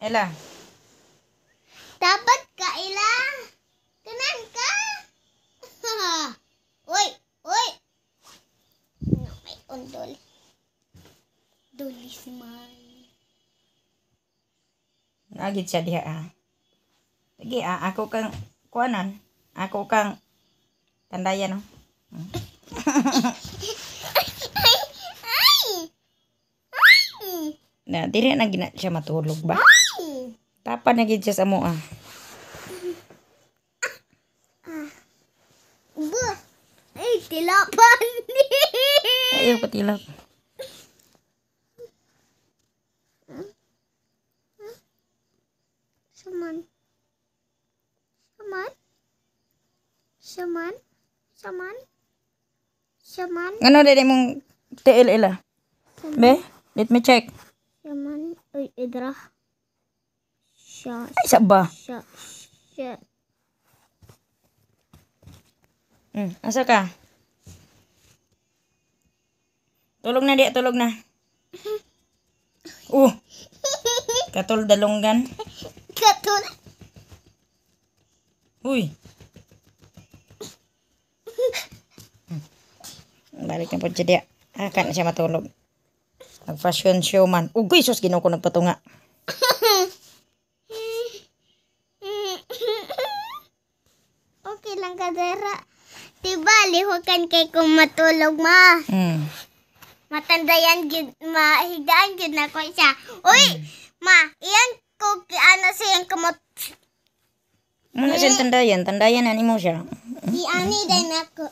Ela. Dapat ka, Ela. Kanan ka. oy, oy. No, may undol. Duli si Mari. Nagit siya diha, ah. Sige, ah, ako kang kuanan. Ako kang tandayan, no? Oh. Hmm. na dire na gina siya matulog ba? Tapan lagi jas amu ah. Tilapan ni. Ayuh petilap. Seman. Seman. Seman. Seman. Seman. Ngano dek mung TL lah. Be, let me check. Seman, oi, idrah. Siya. Ay, isa ba? Hmm, asa ka? Tulog na di, tulog na. Oh. Katol dalonggan. Katol. Uy. Hmm. Balik na po siya di. Ah, kaya na siya matulog. Nag-fashion show man. Ugoy, sus, ginaw ko nagpatunga. kung matulog ma. Mm. Matanda yan, gid, mahigdaan gid na ko siya. Uy, mm. ma, iyan ko ano siya yung kumot. Ano siya tandayan? Tandayan na ni mo siya. Di ani din ako.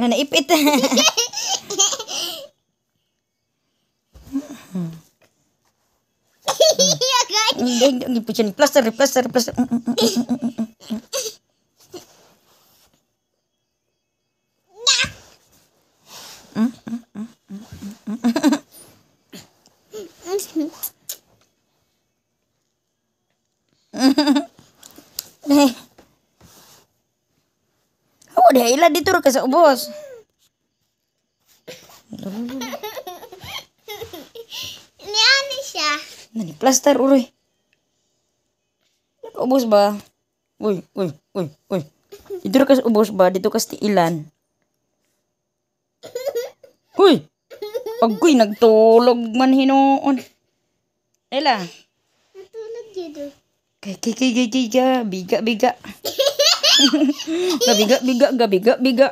Na naipit. Hindi, hindi po siya. Plaster, plaster, plaster. Mm, mm, mm, Dahil. Oh, dahil ila dito ka sa ubos. Niyani siya. Nani plaster uroy. Ubos ba? Uy, uy, uy, uy. Dito ka sa ubos ba? Dito ka sa ilan. Uy! Agoy, nagtulog man hinoon. Ela. Natulog yun Kay, kay, kay, kay, kay, biga, biga. gabiga, biga, gabiga, biga.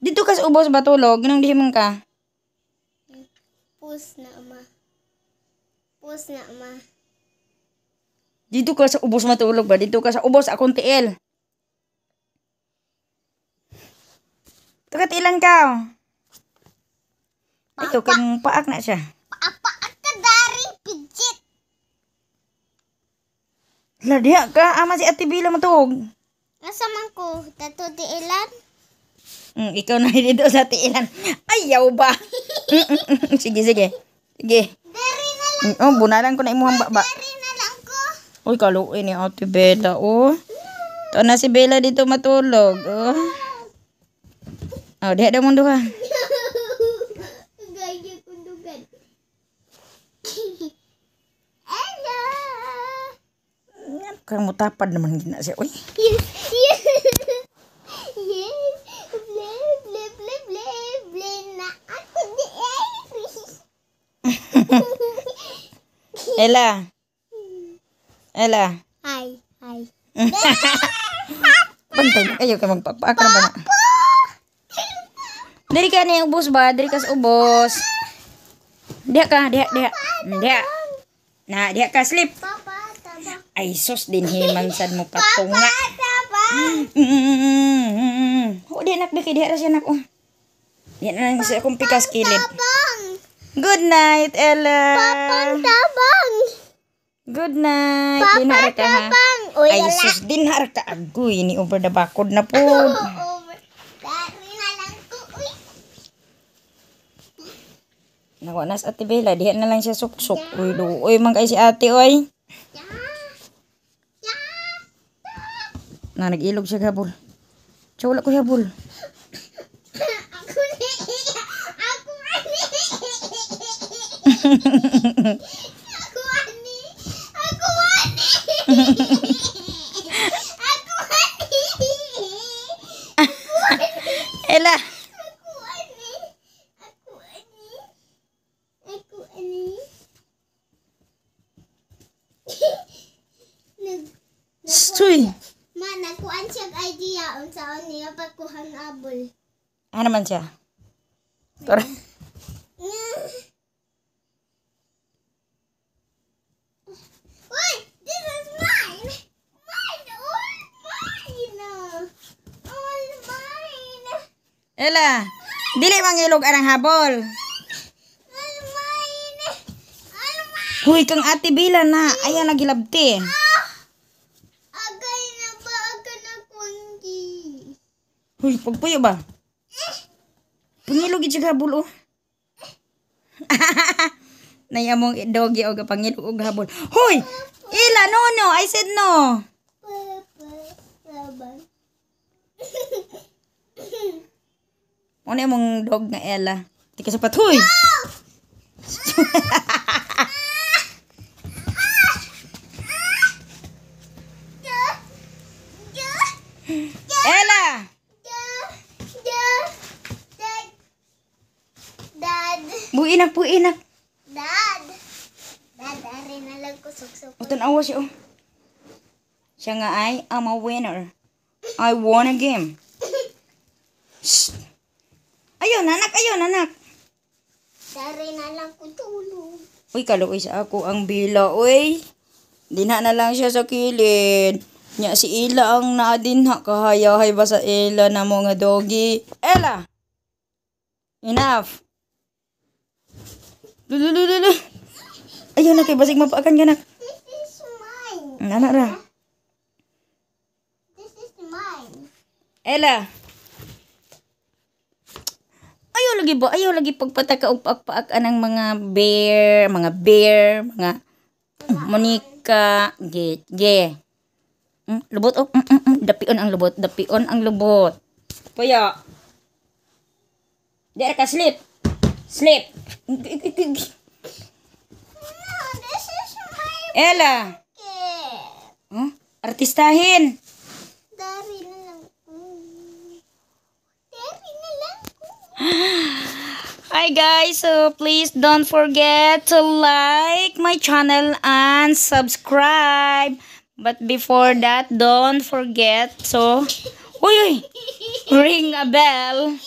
Dito kas ubos ba tulog? Nang dihiman ka? Pus na, ma. Pus na, ma. Dito ka sa ubos matulog ba? Dito ka sa ubos akong tiil. Tukat ilan ka? Ito, kang paak na siya. Hala, ka. Ama ah, si Ate Bila matog. Asa man ko? Dato di ilan? Mm, ikaw na dito sa Ate Ilan. Ayaw ba? sige, sige. Sige. Dari na lang. Mm, Oh, bunalan ko na imuhang baba. Dari na lang ko. Uy, kaluin ni Ate Bella, oh. Ito na si Bella dito matulog, oh. Ah. Oh, diha daw mundo ka. Ah. Kau mau tapat naman gina siya. Uy. Yes, yes. Ella. Ella. Hi, hi. Bantay, ayo ka magpapa. Ako Papa! na Dari ka niya ubos ba? Dari ka ubos. Diha ka, diha, diha. Diha. Na, diha ka, sleep. Papa. Hmm, Ay sus din himansan mo patunga. Ho di anak biki diha siya anak oh. Di na lang sa akong pikas kilid. Good night, Ella. Papang tabang. Good night. Papa Dinhar ka ha. Uy, Ay sus dinhar ka agoy ni over the bakod na po. Nawa nas Ate Bella, di na lang siya suksok. Uy, do. Uy, man si Ate oy. Yeah. Nah, nag-ilog siya gabol. Tsaka wala ko siya bol. Ako na Ako na Ako na Ako na Ela. Aku ani. Aku ani. Aku ani. Nag. Stui. Ma, nagkuhan siya idea on sa niya pagkuhan abol. Ano man siya? Tara. This is mine! Mine! All mine! All mine! Ella! Dili mang ilog anang habol. mine! All mine! Huy, kang ate Bila na. Ayan, nagilabti. Ah! Uy, pagpuyo ba? Pangilog ito gabol, oh. Naya mong doggy o pangilog o gabol. Hoy! Ila, no, no. I said no. Ano yung mong dog na Ella? Tika sa Hoy! No! siya. Oh. Siya nga ay, I'm a winner. I won a game. Shh! Ayun, anak, ayun, anak. Dari na lang ko tulog. Uy, kaluoy sa ako ang bila, uy. Dinha na lang siya sa kilid. Nya si Ila ang naadinha kahayahay ba sa Ila na mga doggy. Ella! Enough! Lululululu! Ayun na kay basig ka na nana ra. This is mine. Ella. Ayaw lagi ba? Ayaw lagi pagpataka og paak ng mga bear, mga bear, mga Monica, ge, ge. Mm, lubot oh, mm, mm, mm, dapion ang lubot, dapion ang lubot. Kuya. Dere ka sleep. Sleep. No, this is my Ella. Huh? Hmm? Artistahin! Dari na lang ko. Dari na lang ko. Hi guys, so please don't forget to like my channel and subscribe. But before that, don't forget so uy, uy, ring a bell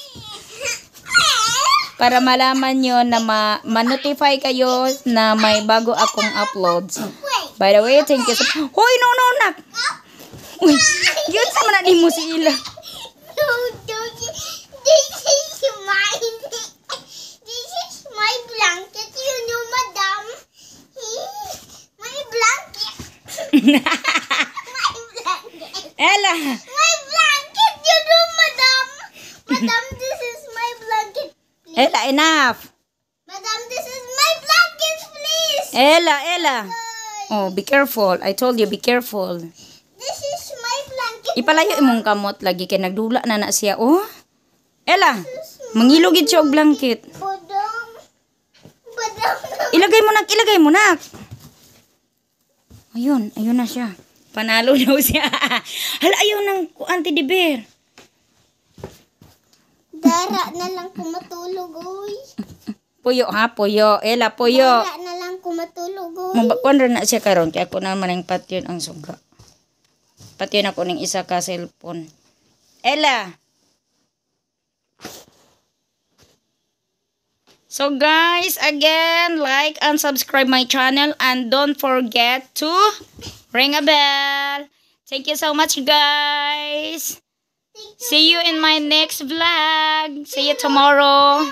para malaman nyo na ma-notify kayo na may bago akong uploads. By the way, thank you so... Hoy, no, no, nak! Uy, yun sa manan mo si Ila. No, don't you... This is my... This is my blanket, you know, madam. My blanket. my blanket. Ella. My blanket, you know, madam. Madam, this is my blanket. Please. Ella, enough. Madam, this is my blanket, please. Ella, Ella. Oh, be careful. I told you, be careful. This is my blanket. Ipalayo imong kamot lagi kay nagdula na na siya. Oh. Ella, mangilog gid siya og blanket. Ilagay mo nak, ilagay mo na. Ayun, ayun na siya. Panalo na siya. Hala, ayaw ng Auntie Dibir. Dara na lang kumatulog, oy. Puyo ha, puyo. Ella, puyo. Dara na matulog. Oh. Mabakwan rin na siya karon kaya ako naman ang patyon ang suga. Patyon ako ng isa ka cellphone. Ella! So guys, again, like and subscribe my channel and don't forget to ring a bell. Thank you so much guys. See you in my next vlog. See you tomorrow.